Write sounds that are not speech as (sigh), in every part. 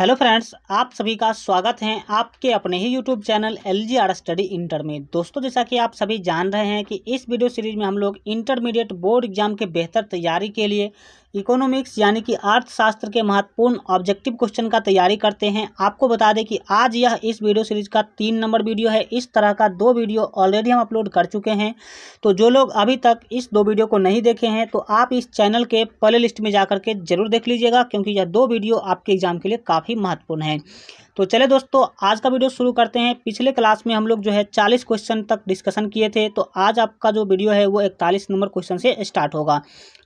hello friends आप सभी का स्वागत है आपके अपने ही YouTube channel L G R study inter में दोस्तों जैसा कि आप सभी जान रहे हैं कि इस वीडियो सीरीज में हम लोग इंटरमीडिएट बोर्ड एग्जाम के बेहतर तैयारी के लिए इकोनॉमिक्स यानी कि अर्थशास्त्र के महत्वपूर्ण ऑब्जेक्टिव क्वेश्चन का तैयारी करते हैं आपको बता दें कि आज यह इस वीडियो सीरीज का तीन नंबर वीडियो है इस तरह का दो वीडियो ऑलरेडी हम अपलोड कर चुके हैं तो जो लोग अभी तक इस दो वीडियो को नहीं देखे हैं तो आप इस चैनल के प्ले लिस्ट में जा के जरूर देख लीजिएगा क्योंकि यह दो वीडियो आपके एग्जाम के लिए काफ़ी महत्वपूर्ण है तो चले दोस्तों आज का वीडियो शुरू करते हैं पिछले क्लास में हम लोग जो है चालीस क्वेश्चन तक डिस्कशन किए थे तो आज आपका जो वीडियो है वो इकतालीस नंबर क्वेश्चन से स्टार्ट होगा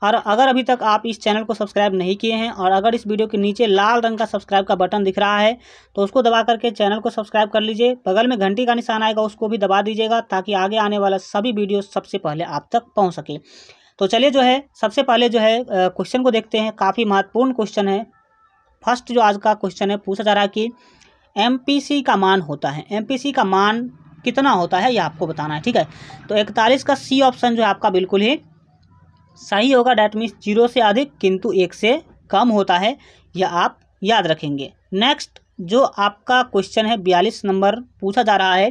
और अगर अभी तक आप इस चैनल को सब्सक्राइब नहीं किए हैं और अगर इस वीडियो के नीचे लाल रंग का सब्सक्राइब का बटन दिख रहा है तो उसको दबा करके चैनल को सब्सक्राइब कर लीजिए बगल में घंटी का निशान आएगा उसको भी दबा दीजिएगा ताकि आगे आने वाला सभी वीडियो सबसे पहले आप तक पहुँच सके तो चलिए जो है सबसे पहले जो है क्वेश्चन को देखते हैं काफ़ी महत्वपूर्ण क्वेश्चन है फर्स्ट जो आज का क्वेश्चन है पूछा जा रहा है कि एम का मान होता है एम का मान कितना होता है ये आपको बताना है ठीक है तो इकतालीस का सी ऑप्शन जो है आपका बिल्कुल ही सही होगा डैट मीन्स जीरो से अधिक किंतु एक से कम होता है यह आप याद रखेंगे नेक्स्ट जो आपका क्वेश्चन है बयालीस नंबर पूछा जा रहा है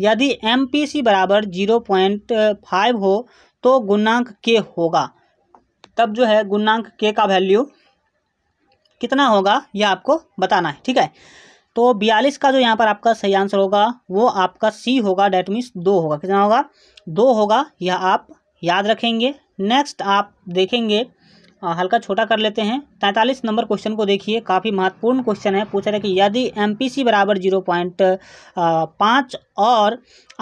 यदि एम पी सी बराबर जीरो पॉइंट फाइव हो तो गुणांक के होगा तब जो है गुणांक के का वैल्यू कितना होगा यह आपको बताना है ठीक है तो बयालीस का जो यहाँ पर आपका सही आंसर होगा वो आपका सी होगा डेट मीन्स दो होगा कितना होगा दो होगा यह आप याद रखेंगे नेक्स्ट आप देखेंगे हल्का छोटा कर लेते हैं तैंतालीस नंबर क्वेश्चन को देखिए काफ़ी महत्वपूर्ण क्वेश्चन है पूछा जाए कि यदि एम पी सी बराबर जीरो पॉइंट पाँच और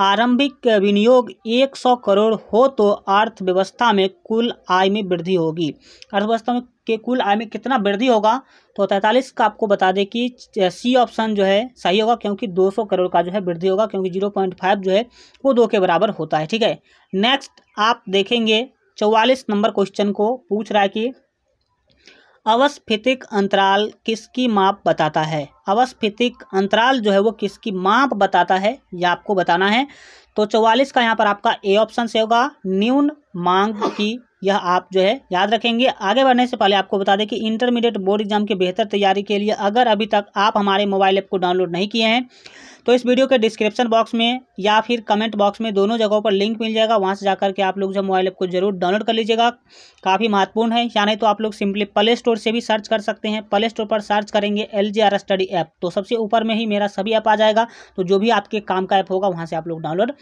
आरंभिक विनियोग एक सौ करोड़ हो तो अर्थव्यवस्था में कुल आय में वृद्धि होगी अर्थव्यवस्था में के कुल आय में कितना वृद्धि होगा तो तैंतालीस का आपको बता दें कि सी ऑप्शन जो है सही होगा क्योंकि दो करोड़ का जो है वृद्धि होगा क्योंकि जीरो जो है वो दो के बराबर होता है ठीक है नेक्स्ट आप देखेंगे चौवालीस नंबर क्वेश्चन को पूछ रहा है कि अवस्फितिक अंतराल किसकी माप बताता है अवस्फितिक अंतराल जो है वो किसकी माप बताता है यह आपको बताना है तो चौवालीस का यहाँ पर आपका ए ऑप्शन से होगा न्यून मांग की यह आप जो है याद रखेंगे आगे बढ़ने से पहले आपको बता दें कि इंटरमीडिएट बोर्ड एग्जाम की बेहतर तैयारी के लिए अगर अभी तक आप हमारे मोबाइल ऐप को डाउनलोड नहीं किए हैं तो इस वीडियो के डिस्क्रिप्शन बॉक्स में या फिर कमेंट बॉक्स में दोनों जगहों पर लिंक मिल जाएगा वहाँ से जाकर के आप लोग जो मोबाइल ऐप को जरूर डाउनलोड कर लीजिएगा काफ़ी महत्वपूर्ण है या नहीं तो आप लोग सिंपली प्ले स्टोर से भी सर्च कर सकते हैं प्ले स्टोर पर सर्च करेंगे एल स्टडी ऐप तो सबसे ऊपर में ही मेरा सभी ऐप आ जाएगा तो जो भी आपके काम का ऐप होगा वहाँ से आप लोग डाउनलोड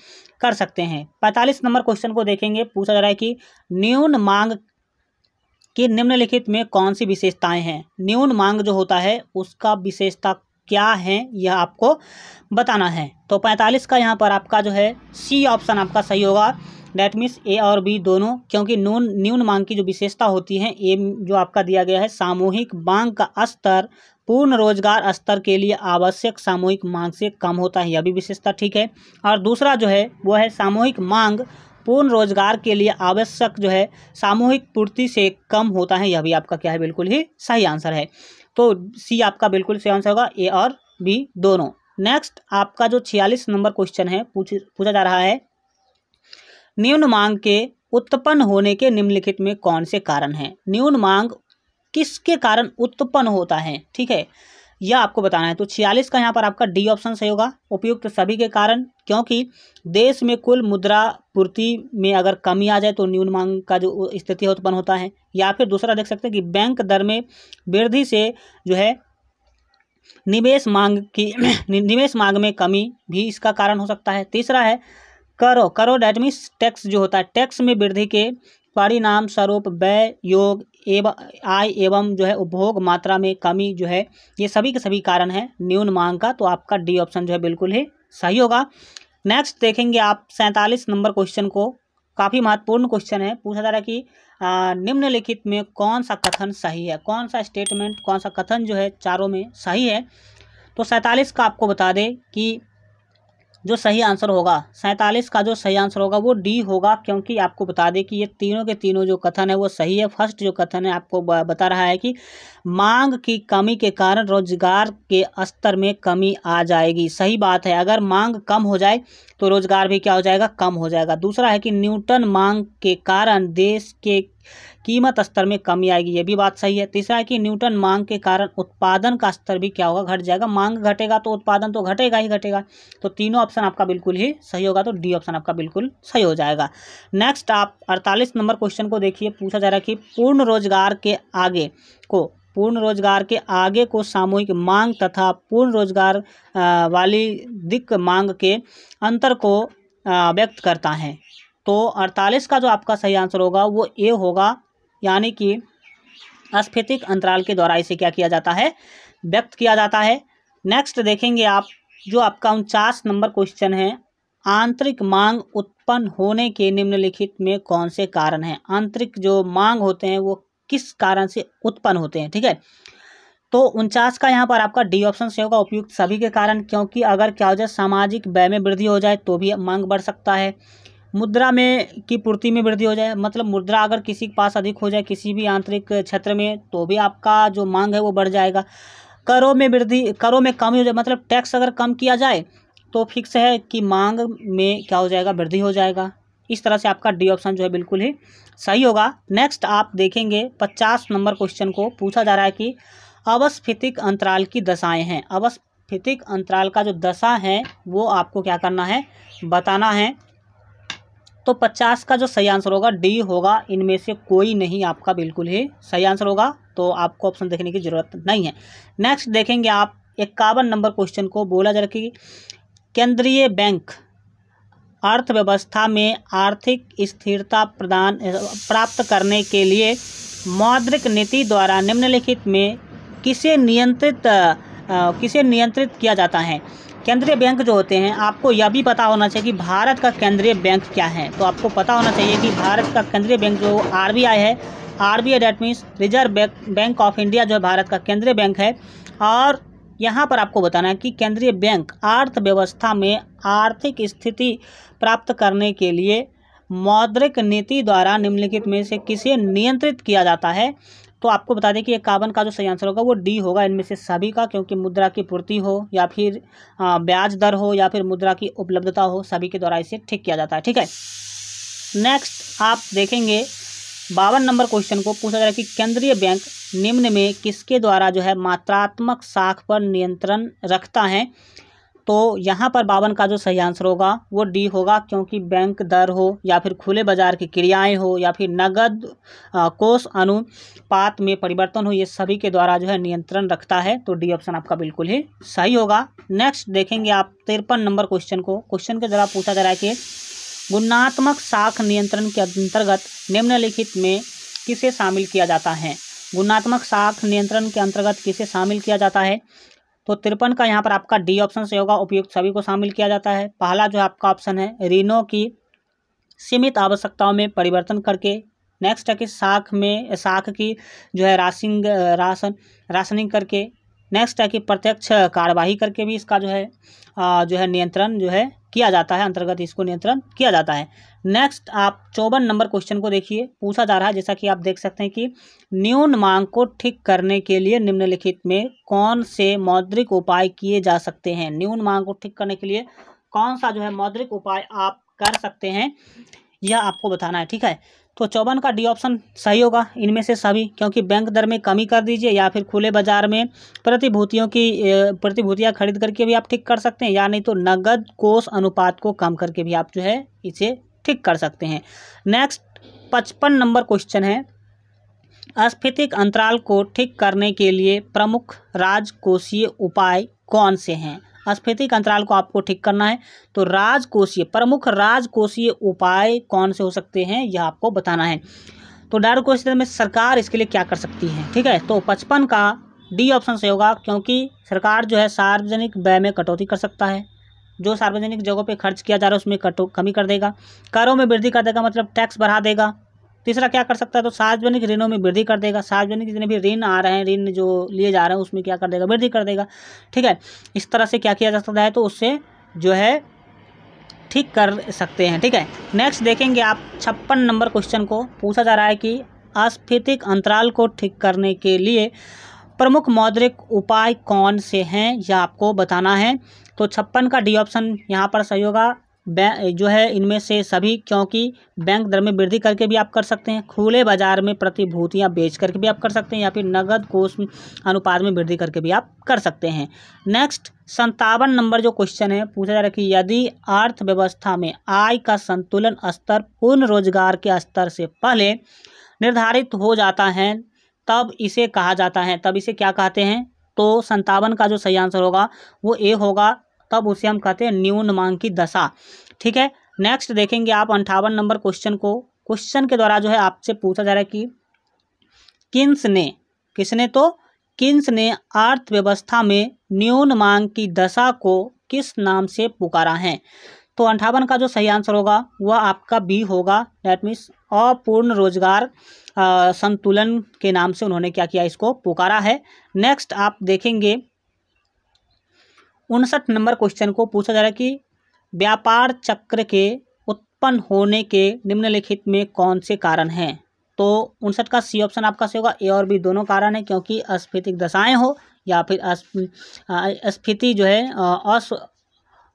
कर सकते हैं पैंतालीस नंबर क्वेश्चन को देखेंगे पूछा जा रहा है कि न्यून मांग की निम्नलिखित में कौन सी विशेषताएं हैं न्यून मांग जो होता है उसका विशेषता क्या है यह आपको बताना है तो पैंतालीस का यहाँ पर आपका जो है सी ऑप्शन आपका सही होगा डैट मीन्स ए और बी दोनों क्योंकि न्यून न्यून मांग की जो विशेषता होती है ए जो आपका दिया गया है सामूहिक मांग का स्तर पूर्ण रोजगार स्तर के लिए आवश्यक सामूहिक मांग से कम होता है यह भी विशेषता ठीक है और दूसरा जो है वो है सामूहिक मांग पूर्ण रोजगार के लिए आवश्यक जो है सामूहिक पूर्ति से कम होता है यह भी आपका क्या है बिल्कुल ही सही आंसर है तो सी आपका बिल्कुल सही आंसर होगा ए और बी दोनों नेक्स्ट आपका जो छियालीस नंबर क्वेश्चन है पूछ पूछा जा रहा है न्यून मांग के उत्पन्न होने के निम्नलिखित में कौन से कारण हैं न्यून मांग किसके कारण उत्पन्न होता है ठीक है यह आपको बताना है तो छियालीस का यहाँ पर आपका डी ऑप्शन सही होगा उपयुक्त सभी के कारण क्योंकि देश में कुल मुद्रा पूर्ति में अगर कमी आ जाए तो न्यून मांग का जो स्थिति उत्पन्न होता है या फिर दूसरा देख सकते हैं कि बैंक दर में वृद्धि से जो है निवेश मांग की (clears throat) निवेश मांग में कमी भी इसका कारण हो सकता है तीसरा है करो करो डेट मीन्स टैक्स जो होता है टैक्स में वृद्धि के परिणाम स्वरूप व्यय योग एवं आय एवं जो है उपभोग मात्रा में कमी जो है ये सभी के सभी कारण है न्यून मांग का तो आपका डी ऑप्शन जो है बिल्कुल ही सही होगा नेक्स्ट देखेंगे आप सैंतालीस नंबर क्वेश्चन को काफ़ी महत्वपूर्ण क्वेश्चन है पूछा जा रहा है कि निम्नलिखित में कौन सा कथन सही है कौन सा स्टेटमेंट कौन सा कथन जो है चारों में सही है तो सैंतालीस का आपको बता दें कि जो सही आंसर होगा सैंतालीस का जो सही आंसर होगा वो डी होगा क्योंकि आपको बता दें कि ये तीनों के तीनों जो कथन है वो सही है फर्स्ट जो कथन है आपको बता रहा है कि मांग की कमी के कारण रोजगार के स्तर में कमी आ जाएगी सही बात है अगर मांग कम हो जाए तो रोजगार भी क्या हो जाएगा कम हो जाएगा दूसरा है कि न्यूटन मांग के कारण देश के कीमत स्तर में कमी आएगी ये भी बात सही है तीसरा है कि न्यूटन मांग के कारण उत्पादन का स्तर भी क्या होगा घट जाएगा मांग घटेगा तो उत्पादन तो घटेगा ही घटेगा तो तीनों ऑप्शन आपका बिल्कुल ही सही होगा तो डी ऑप्शन आपका बिल्कुल सही हो जाएगा नेक्स्ट आप अड़तालीस नंबर क्वेश्चन को देखिए पूछा जा रहा है कि पूर्ण रोजगार के आगे को पूर्ण रोजगार के आगे को सामूहिक मांग तथा पूर्ण रोजगार वाली दिक मांग के अंतर को व्यक्त करता है तो अड़तालीस का जो आपका सही आंसर होगा वो ए होगा यानी कि अस्फितिक अंतराल के द्वारा इसे क्या किया जाता है व्यक्त किया जाता है नेक्स्ट देखेंगे आप जो आपका उनचास नंबर क्वेश्चन है आंतरिक मांग उत्पन्न होने के निम्नलिखित में कौन से कारण हैं आंतरिक जो मांग होते हैं वो किस कारण से उत्पन्न होते हैं ठीक है तो उनचास का यहाँ पर आपका डी ऑप्शन से होगा उपयुक्त सभी के कारण क्योंकि अगर क्या हो जाए सामाजिक व्यय में वृद्धि हो जाए तो भी मांग बढ़ सकता है मुद्रा में की पूर्ति में वृद्धि हो जाए मतलब मुद्रा अगर किसी के पास अधिक हो जाए किसी भी आंतरिक क्षेत्र में तो भी आपका जो मांग है वो बढ़ जाएगा करों में वृद्धि करों में कमी हो जाए मतलब टैक्स अगर कम किया जाए तो फिक्स है कि मांग में क्या हो जाएगा वृद्धि हो जाएगा इस तरह से आपका डी ऑप्शन जो है बिल्कुल ही सही होगा नेक्स्ट आप देखेंगे पचास नंबर क्वेश्चन को पूछा जा रहा है कि अवस्फितिक अंतराल की दशाएँ हैं अवस्फितिक अंतराल का जो दशा है वो आपको क्या करना है बताना है तो पचास का जो सही आंसर होगा डी होगा इनमें से कोई नहीं आपका बिल्कुल ही सही आंसर होगा तो आपको ऑप्शन देखने की ज़रूरत नहीं है नेक्स्ट देखेंगे आप इक्यावन नंबर क्वेश्चन को बोला जा रहा केंद्रीय बैंक अर्थव्यवस्था में आर्थिक स्थिरता प्रदान प्राप्त करने के लिए मौद्रिक नीति द्वारा निम्नलिखित में किसे नियंत्रित किसे नियंत्रित किया जाता है केंद्रीय बैंक जो होते हैं आपको यह भी पता होना चाहिए कि भारत का केंद्रीय बैंक क्या है तो आपको पता होना चाहिए कि भारत का केंद्रीय बैंक जो आर है R B I that means reserve bank bank of India जो है भारत का केंद्रीय बैंक है और यहाँ पर आपको बताना है कि केंद्रीय बैंक अर्थव्यवस्था में आर्थिक स्थिति प्राप्त करने के लिए मौद्रिक नीति द्वारा निम्नलिखित में से किसे नियंत्रित किया जाता है तो आपको बता दें कि इक्यावन का जो सही आंसर होगा वो डी होगा इनमें से सभी का क्योंकि मुद्रा की पूर्ति हो या फिर ब्याज दर हो या फिर मुद्रा की उपलब्धता हो सभी के द्वारा इसे ठीक किया जाता है ठीक है नेक्स्ट आप देखेंगे बावन नंबर क्वेश्चन को पूछा जा रहा है कि केंद्रीय बैंक निम्न में किसके द्वारा जो है मात्रात्मक साख पर नियंत्रण रखता है तो यहाँ पर बावन का जो सही आंसर होगा वो डी होगा क्योंकि बैंक दर हो या फिर खुले बाजार की क्रियाएं हो या फिर नगद कोष अनुपात में परिवर्तन हो ये सभी के द्वारा जो है नियंत्रण रखता है तो डी ऑप्शन आपका बिल्कुल ही सही होगा नेक्स्ट देखेंगे आप तिरपन नंबर क्वेश्चन को क्वेश्चन के द्वारा पूछा जा रहा है कि गुणात्मक शाख नियंत्रण के अंतर्गत निम्नलिखित में किसे शामिल किया जाता है गुणात्मक शाख नियंत्रण के अंतर्गत किसे शामिल किया जाता है तो तिरपन का यहाँ पर आपका डी ऑप्शन से होगा उपयुक्त सभी को शामिल किया जाता है पहला जो आपका ऑप्शन है ऋणों की सीमित आवश्यकताओं में परिवर्तन करके नेक्स्ट है कि साख में साख की जो है राशिंग राशन राशनिंग करके नेक्स्ट है कि प्रत्यक्ष कार्यवाही करके भी इसका जो है जो है नियंत्रण जो है किया जाता है अंतर्गत इसको नियंत्रण किया जाता है नेक्स्ट आप चौवन नंबर क्वेश्चन को देखिए पूछा जा रहा है जैसा कि आप देख सकते हैं कि न्यून मांग को ठीक करने के लिए निम्नलिखित में कौन से मौद्रिक उपाय किए जा सकते हैं न्यून मांग को ठीक करने के लिए कौन सा जो है मौद्रिक उपाय आप कर सकते हैं यह आपको बताना है ठीक है तो चौवन का डी ऑप्शन सही होगा इनमें से सभी क्योंकि बैंक दर में कमी कर दीजिए या फिर खुले बाजार में प्रतिभूतियों की प्रतिभूतियां खरीद करके भी आप ठीक कर सकते हैं या नहीं तो नगद कोष अनुपात को कम करके भी आप जो है इसे ठीक कर सकते हैं नेक्स्ट पचपन नंबर क्वेश्चन है अस्फीतिक अंतराल को ठीक करने के लिए प्रमुख राजकोषीय उपाय कौन से हैं अस्फीतिक अंतराल को आपको ठीक करना है तो राजकोषीय प्रमुख राजकोषीय उपाय कौन से हो सकते हैं यह आपको बताना है तो डायरेक्ट क्वेश्चन में सरकार इसके लिए क्या कर सकती है ठीक है तो पचपन का डी ऑप्शन से होगा क्योंकि सरकार जो है सार्वजनिक व्यय में कटौती कर सकता है जो सार्वजनिक जगहों पर खर्च किया जा रहा है उसमें कटो कमी कर देगा करों में वृद्धि कर देगा मतलब टैक्स बढ़ा देगा तीसरा क्या कर सकता है तो सार्वजनिक ऋणों में वृद्धि कर देगा सार्वजनिक जितने भी ऋण आ रहे हैं ऋण जो लिए जा रहे हैं उसमें क्या कर देगा वृद्धि कर देगा ठीक है इस तरह से क्या किया जा सकता है तो उससे जो है ठीक कर सकते हैं ठीक है नेक्स्ट देखेंगे आप छप्पन नंबर क्वेश्चन को पूछा जा रहा है कि अस्फीतिक अंतराल को ठीक करने के लिए प्रमुख मौद्रिक उपाय कौन से हैं यह आपको बताना है तो छप्पन का डी ऑप्शन यहाँ पर सही होगा जो है इनमें से सभी क्योंकि बैंक दर में वृद्धि करके भी आप कर सकते हैं खुले बाजार में प्रतिभूतियां बेच करके भी आप कर सकते हैं या फिर नगद कोष अनुपात में वृद्धि करके भी आप कर सकते हैं नेक्स्ट संतावन नंबर जो क्वेश्चन है पूछा जा रहा है कि यदि अर्थव्यवस्था में आय का संतुलन स्तर पूर्ण रोजगार के स्तर से पहले निर्धारित हो जाता है तब इसे कहा जाता है तब इसे क्या कहते हैं तो संतावन का जो सही आंसर होगा वो ए होगा तब उसे हम कहते हैं न्यून मांग की दशा ठीक है नेक्स्ट देखेंगे आप अंठावन नंबर क्वेश्चन को क्वेश्चन के द्वारा जो है आपसे पूछा जा रहा है कि किन्स ने किसने तो किन्स ने अर्थव्यवस्था में न्यून मांग की दशा को किस नाम से पुकारा है तो अंठावन का जो सही आंसर होगा वह आपका बी होगा डैट मीन्स अपूर्ण रोजगार संतुलन के नाम से उन्होंने क्या किया इसको पुकारा है नेक्स्ट आप देखेंगे उनसठ नंबर क्वेश्चन को पूछा जा रहा है कि व्यापार चक्र के उत्पन्न होने के निम्नलिखित में कौन से कारण हैं तो उनसठ का सी ऑप्शन आपका सही होगा ए और बी दोनों कारण है क्योंकि अस्फीतिक दशाएं हो या फिर अस्फीति जो है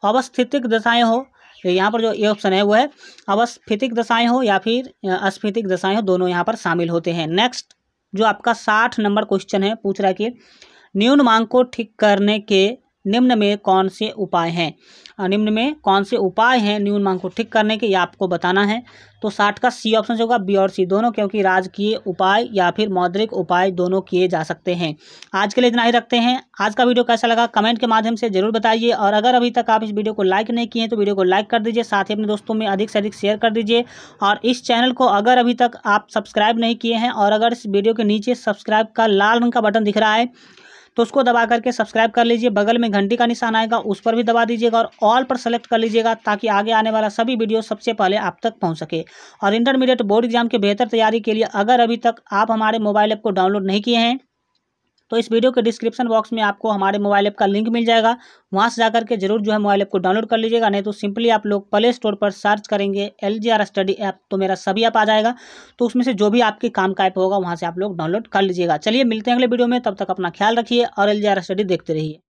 अवस्थितिक दशाएं हो तो यहाँ पर जो ए ऑप्शन है वो है अवस्फितिक दशाएं हो या फिर अस्फीतिक दशाएं हो दोनों यहाँ पर शामिल होते हैं नेक्स्ट जो आपका साठ नंबर क्वेश्चन है पूछ रहा है कि न्यून मांग को ठीक करने के निम्न में कौन से उपाय हैं निम्न में कौन से उपाय हैं न्यून मांग को ठीक करने के ये आपको बताना है तो साठ का सी ऑप्शन होगा बी और सी दोनों क्योंकि राजकीय उपाय या फिर मौद्रिक उपाय दोनों किए जा सकते हैं आज के लिए इतना ही रखते हैं आज का वीडियो कैसा लगा कमेंट के माध्यम से जरूर बताइए और अगर अभी तक आप इस वीडियो को लाइक नहीं किए हैं तो वीडियो को लाइक कर दीजिए साथ ही अपने दोस्तों में अधिक से अधिक शेयर कर दीजिए और इस चैनल को अगर अभी तक आप सब्सक्राइब नहीं किए हैं और अगर इस वीडियो के नीचे सब्सक्राइब का लाल रंग का बटन दिख रहा है तो उसको दबा करके सब्सक्राइब कर लीजिए बगल में घंटी का निशान आएगा उस पर भी दबा दीजिएगा और ऑल पर सेलेक्ट कर लीजिएगा ताकि आगे आने वाला सभी वीडियो सबसे पहले आप तक पहुँच सके और इंटरमीडिएट बोर्ड एग्जाम के बेहतर तैयारी के लिए अगर अभी तक आप हमारे मोबाइल ऐप को डाउनलोड नहीं किए हैं तो इस वीडियो के डिस्क्रिप्शन बॉक्स में आपको हमारे मोबाइल ऐप का लिंक मिल जाएगा वहाँ से जाकर के जरूर जो है मोबाइल ऐप को डाउनलोड कर लीजिएगा नहीं तो सिंपली आप लोग प्ले स्टोर पर सर्च करेंगे एल स्टडी ऐप तो मेरा सभी ऐप आ जाएगा तो उसमें से जो भी आपके काम का ऐप होगा वहाँ से आप लोग डाउनलोड कर लीजिएगा चलिए मिलते हैं अगले वीडियो में तब तक अपना ख्याल रखिए और एल स्टडी देखते रहिए